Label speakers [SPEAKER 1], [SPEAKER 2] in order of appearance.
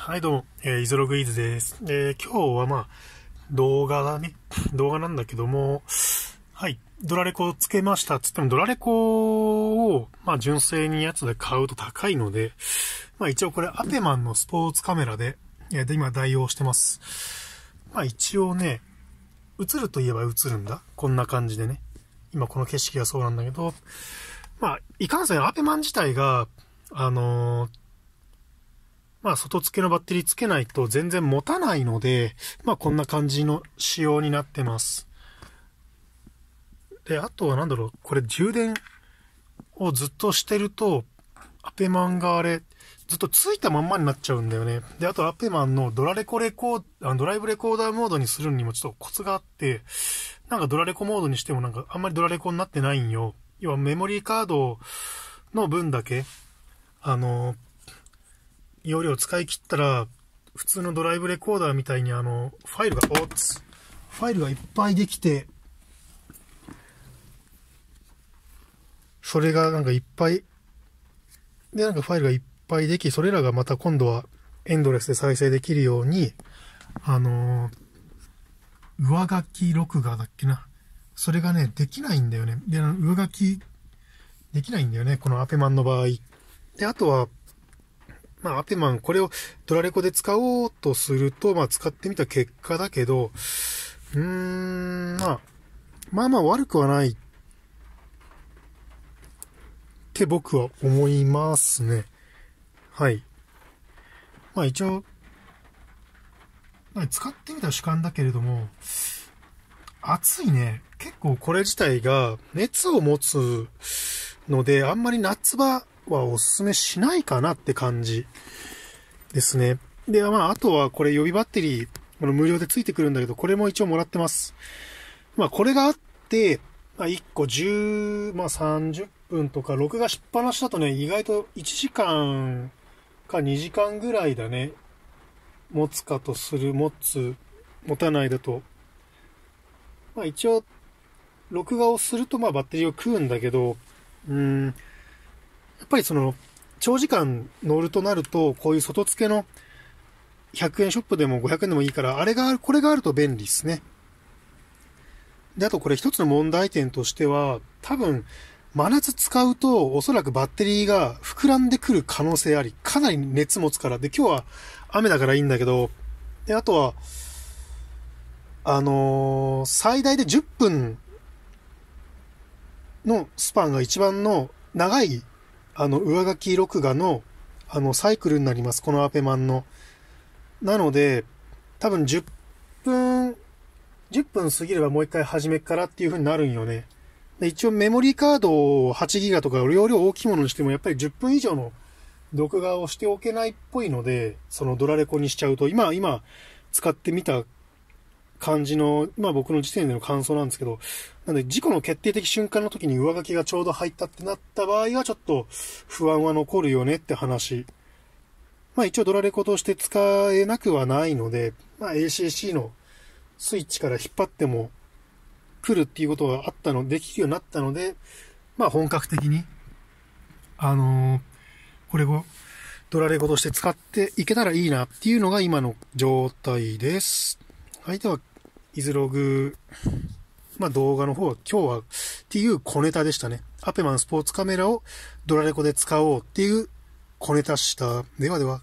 [SPEAKER 1] はい、どうも、えー、イゾログイズです。えー、今日はまあ、動画だね。動画なんだけども、はい、ドラレコをつけましたつっても、ドラレコを、まあ、純正にやつで買うと高いので、まあ、一応これ、アテマンのスポーツカメラで、えー、で、今代用してます。まあ、一応ね、映るといえば映るんだ。こんな感じでね。今この景色がそうなんだけど、まあ、いかんせんアテマン自体が、あのーまあ、外付けのバッテリー付けないと全然持たないので、まあ、こんな感じの仕様になってます。で、あとは何だろう、これ充電をずっとしてると、アペマンがあれ、ずっとついたまんまになっちゃうんだよね。で、あとアペマンのドラレコレコー、あドライブレコーダーモードにするにもちょっとコツがあって、なんかドラレコモードにしてもなんかあんまりドラレコになってないんよ。要はメモリーカードの分だけ、あの容量使い切ったら、普通のドライブレコーダーみたいにあの、ファイルが、おっつ、ファイルがいっぱいできて、それがなんかいっぱい、で、なんかファイルがいっぱいでき、それらがまた今度はエンドレスで再生できるように、あのー、上書き録画だっけな。それがね、できないんだよね。で、上書きできないんだよね。このアペマンの場合。で、あとは、まあ、アペマン、これをドラレコで使おうとすると、まあ、使ってみた結果だけど、うーん、まあ、まあまあ悪くはないって僕は思いますね。はい。まあ一応、使ってみた主観だけれども、暑いね。結構これ自体が熱を持つので、あんまり夏場はおすすめしないかなって感じですね。で、まあ、あとはこれ予備バッテリー、この無料でついてくるんだけど、これも一応もらってます。まあ、これがあって、まあ、1個10、まあ、30分とか、録画しっぱなしだとね、意外と1時間か2時間ぐらいだね。持つかとする、持つ、持たないだと。まあ一応、録画をするとまあバッテリーを食うんだけど、うん、やっぱりその、長時間乗るとなると、こういう外付けの100円ショップでも500円でもいいから、あれがある、これがあると便利ですね。で、あとこれ一つの問題点としては、多分、真夏使うと、おそらくバッテリーが膨らんでくる可能性あり、かなり熱持つから。で、今日は雨だからいいんだけど、で、あとは、あのー、最大で10分のスパンが一番の長いあの、上書き録画の、あの、サイクルになります。このアペマンの。なので、多分10分、10分過ぎればもう一回始めからっていう風になるんよね。で一応メモリーカードを8ギガとか容量大きいものにしてもやっぱり10分以上の録画をしておけないっぽいので、そのドラレコにしちゃうと、今、今使ってみた感じの、まあ僕の時点での感想なんですけど、なんで事故の決定的瞬間の時に上書きがちょうど入ったってなった場合はちょっと不安は残るよねって話。まあ一応ドラレコとして使えなくはないので、まあ ACC のスイッチから引っ張っても来るっていうことがあったの、できるようになったので、まあ本格的に、あのー、これをドラレコとして使っていけたらいいなっていうのが今の状態です。はい、ではイズログ、まあ、動画の方は今日はっていう小ネタでしたね。アペマンスポーツカメラをドラレコで使おうっていう小ネタした。ではでは。